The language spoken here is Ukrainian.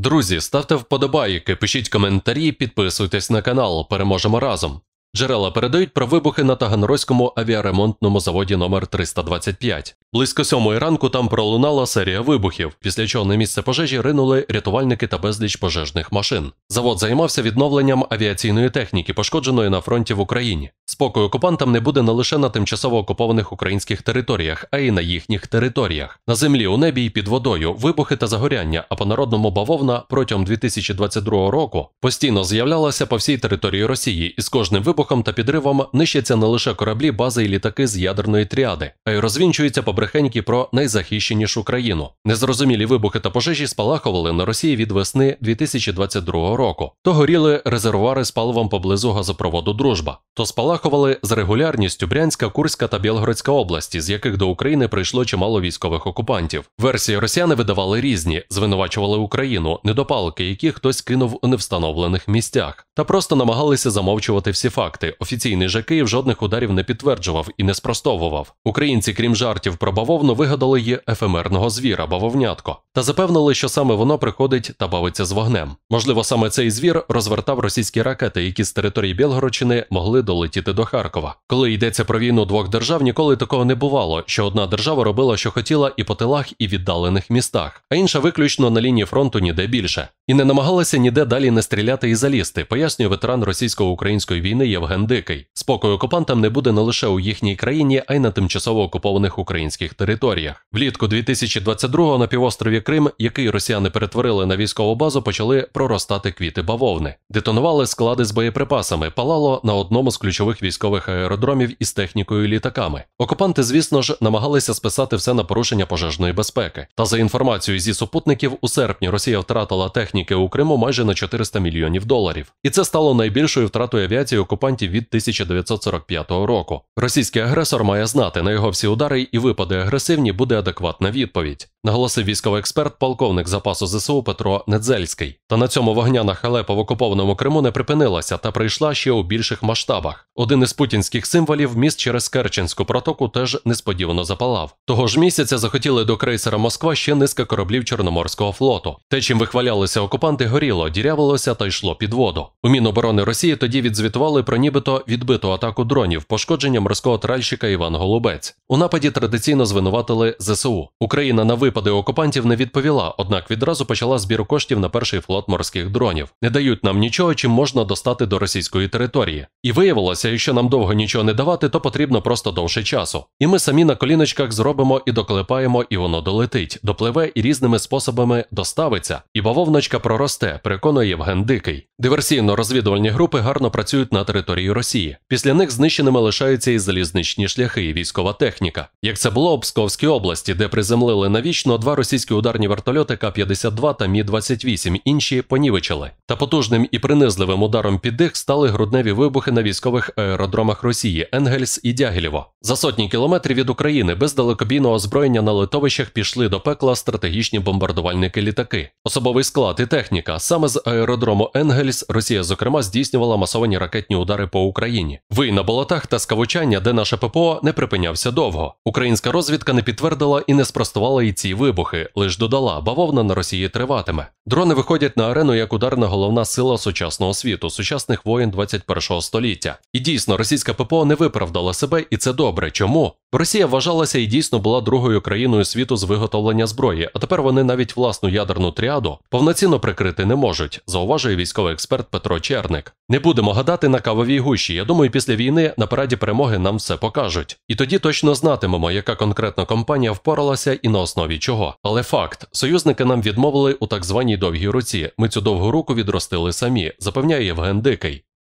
Друзі, ставте вподобайки, пишіть коментарі, підписуйтесь на канал, переможемо разом. Джерела передають про вибухи на Таганроському авіаремонтному заводі номер 325 Близько сьомої ранку там пролунала серія вибухів, після чого на місце пожежі ринули рятувальники та безліч пожежних машин. Завод займався відновленням авіаційної техніки, пошкодженої на фронті в Україні. Спокою окупантам не буде не лише на тимчасово окупованих українських територіях, а й на їхніх територіях. На землі, у небі і під водою, вибухи та загоряння. А по народному бавовна протягом 2022 року постійно з'являлася по всій території Росії, і з кожним вибухом та підривом нищаться не лише кораблі, бази і літаки з ядерної тріади, а й розвінчуються по брехеньки про найзахищенішу країну. Незрозумілі вибухи та пожежі спалахували на Росії від весни 2022 року. То горіли резервуари з паливом поблизу газопроводу Дружба то спалахували з регулярністю Брянська, Курська та Білгородська області, з яких до України прийшло чимало військових окупантів. Версії росіяни видавали різні, звинувачували Україну, недопалки, які хтось кинув у невстановлених місцях, та просто намагалися замовчувати всі факти. Офіційний же Київ жодних ударів не підтверджував і не спростовував. Українці, крім жартів про бавовну, вигадали її ефемерного звіра, бавовнятко, та запевнили, що саме воно приходить та бавиться з вогнем. Можливо, саме цей звір розвертав російські ракети, які з території Білгородщини могли долетіти до Харкова. Коли йдеться про війну двох держав, ніколи такого не бувало, що одна держава робила, що хотіла, і по тилах, і віддалених містах, а інша виключно на лінії фронту ніде більше, і не намагалася ніде далі не стріляти і залізти, пояснює ветеран російсько-української війни Євген Дикий. Спокою окупантам не буде не лише у їхній країні, а й на тимчасово окупованих українських територіях. Влітку 2022-го на півострові Крим, який росіяни перетворили на військову базу, почали проростати квіти бавовни, детонували склади з боєприпасами, палало на одному з з ключових військових аеродромів із технікою і літаками. Окупанти, звісно ж, намагалися списати все на порушення пожежної безпеки. Та за інформацією зі супутників, у серпні Росія втратила техніки у Криму майже на 400 мільйонів доларів, і це стало найбільшою втратою авіації окупантів від 1945 року. Російський агресор має знати на його всі удари і випади агресивні буде адекватна відповідь, наголосив військовий експерт, полковник запасу ЗСУ Петро Недзельський. Та на цьому вогняна халепа в окупованому Криму не припинилася та прийшла ще у більших масштабах масштабах. Один із путінських символів міст через Керченську протоку теж несподівано запалав. Того ж місяця захотіли до крейсера Москва ще низка кораблів Чорноморського флоту. Те, чим вихвалялися окупанти, горіло, дірявилося та йшло під воду. У Міноборони Росії тоді відзвітували про нібито відбиту атаку дронів, пошкодження морського тральщика Іван Голубець. У нападі традиційно звинуватили ЗСУ. Україна на випади окупантів не відповіла, однак відразу почала збір коштів на перший флот морських дронів. Не дають нам нічого, чим можна достати до російської території. І ви Виявилося, що нам довго нічого не давати, то потрібно просто довше часу. І ми самі на коліночках зробимо і доклепаємо, і воно долетить, допливе і різними способами доставиться. І бавовночка проросте, переконує Євген Дикий. Диверсійно-розвідувальні групи гарно працюють на території Росії. Після них знищеними лишаються і залізничні шляхи, і військова техніка. Як це було у Псковській області, де приземлили навічно два російські ударні вертольоти К-52 та Мі-28, інші понівечили. Та потужним і принизливим ударом під дих стали грудневі вибухи на військ військових аеродромах Росії Енгельс і Дягілєво. За сотні кілометрів від України без далекобійного озброєння на литовищах пішли до пекла стратегічні бомбардувальники літаки. Особовий склад і техніка. Саме з аеродрому Енгельс Росія, зокрема, здійснювала масовані ракетні удари по Україні. Вий на болотах та скавучання, де наше ППО не припинявся довго. Українська розвідка не підтвердила і не спростувала і ці вибухи, лиш додала, бавовна на Росії триватиме. Дрони виходять на арену як ударна головна сила сучасного світу, сучасних воїн 21 століття можливостях. І дійсно, російська ППО не виправдала себе, і це добре. Чому Росія вважалася і дійсно була другою країною світу з виготовлення зброї, а тепер вони навіть власну ядерну тріаду повноцінно прикрити не можуть, зауважує військовий експерт Петро Черник. Не будемо гадати на кавовій гущі. Я думаю, після війни на параді перемоги нам все покажуть. І тоді точно знатимемо, яка конкретно компанія впоралася і на основі чого. Але факт: союзники нам відмовили у так званій довгій руці. Ми цю довгу руку відростили самі, запевняє Євген Дикий.